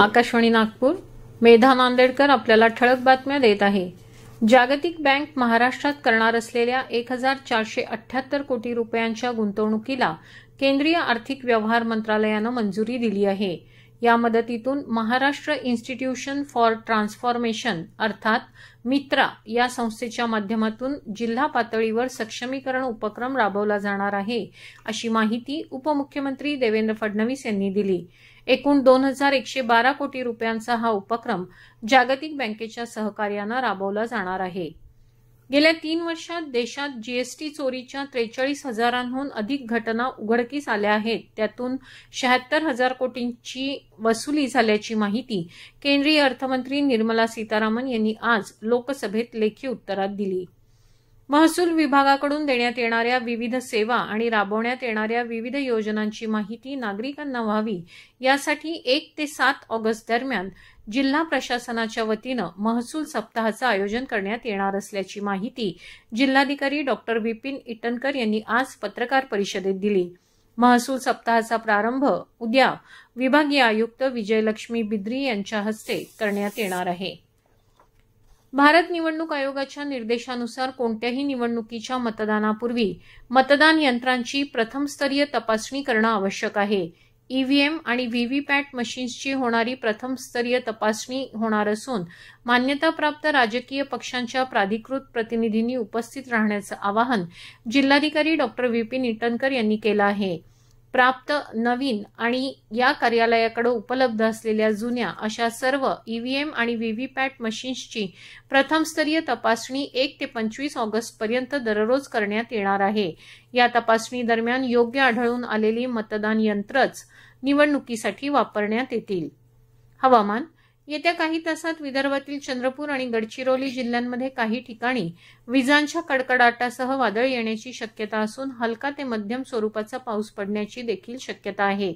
आकाशवाणी नागपूर मेधा नांदेडकर आपल्याला ठळक बातम्या देत आहे जागतिक बँक महाराष्ट्रात करणार असलेल्या एक हजार चारशे अठ्याहत्तर कोटी रुपयांच्या गुंतवणुकीला केंद्रीय आर्थिक व्यवहार मंत्रालयानं मंजुरी दिली आहे या मदतीतून महाराष्ट्र इन्स्टिट्यूशन फॉर ट्रान्सफॉर्मेशन अर्थात मित्रा या संस्थेच्या माध्यमातून जिल्हा पातळीवर सक्षमीकरण उपक्रम राबवला जाणार आहे अशी माहिती उपमुख्यमंत्री देवेंद्र फडणवीस यांनी दिली एकूण दोन हजार एकशे बारा कोटी रुपयांचा हा उपक्रम जागतिक बँकेच्या सहकार्यानं राबवला जाणार आहे गेल्या तीन वर्षात देशात जीएसटी चोरीच्या त्रेचाळीस हजारांहून अधिक घटना उघडकीस आल्या आहेत त्यातून शहात्तर हजार कोटींची वसुली झाल्याची माहिती केंद्रीय अर्थमंत्री निर्मला सीतारामन यांनी आज लोकसभेत लेखी उत्तरात दिली महसूल विभागाकडून देण्यात येणाऱ्या विविध सेवा आणि राबवण्यात येणाऱ्या विविध योजनांची माहिती नागरिकांना व्हावी यासाठी एक ते सात ऑगस्ट दरम्यान जिल्हा प्रशासनाच्या वतीनं महसूल सप्ताहाचं आयोजन करण्यात येणार असल्याची माहिती जिल्हाधिकारी डॉ विपिन इटनकर यांनी आज पत्रकार परिषदेत दिली महसूल सप्ताहाचा प्रारंभ उद्या विभागीय आयुक्त विजयलक्ष्मी बिद्री यांच्या हस्ते करण्यात येणार आहे भारत निवडणूक आयोगाच्या निर्देशानुसार कोणत्याही निवडणुकीच्या मतदानापूर्वी मतदान यंत्रांची प्रथमस्तरीय तपासणी करणं आवश्यक आहे ईव्हीएम आणि व्हीव्हीपॅट मशीन्सची होणारी प्रथमस्तरीय तपासणी होणार असून मान्यताप्राप्त राजकीय पक्षांच्या प्राधिकृत प्रतिनिधींनी उपस्थित राहण्याचं आवाहन जिल्हाधिकारी डॉक्टर विपिन इटनकर यांनी केलं आहे प्राप्त नवीन आणि या कार्यालयाकडे उपलब्ध असलेल्या जुन्या अशा सर्व ईव्हीएम e आणि व्हीव्हीपॅट मशीन्सची प्रथमस्तरीय तपासणी एक ते पंचवीस ऑगस्टपर्यंत दररोज करण्यात येणार आहे या तपासणी दरम्यान योग्य आढळून आलेली मतदान यंत्रच निवडणुकीसाठी वापरण्यात येतील हवामान येत्या काही तासात विदर्भातील चंद्रपूर आणि गडचिरोली जिल्ह्यांमध्ये काही ठिकाणी विजांच्या कडकडाटासह वादळ येण्याची शक्यता असून हलका ते मध्यम स्वरूपाचा पाऊस पडण्याची देखील शक्यता आहे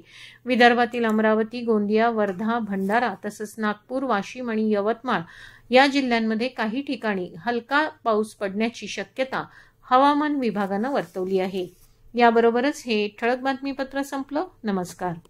विदर्भातील अमरावती गोंदिया वर्धा भंडारा तसंच नागपूर वाशिम आणि यवतमाळ या जिल्ह्यांमध्ये काही ठिकाणी हलका पाऊस पडण्याची शक्यता हवामान विभागानं वर्तवली आहे याबरोबरच हे ठळक बातमीपत्र संपलं नमस्कार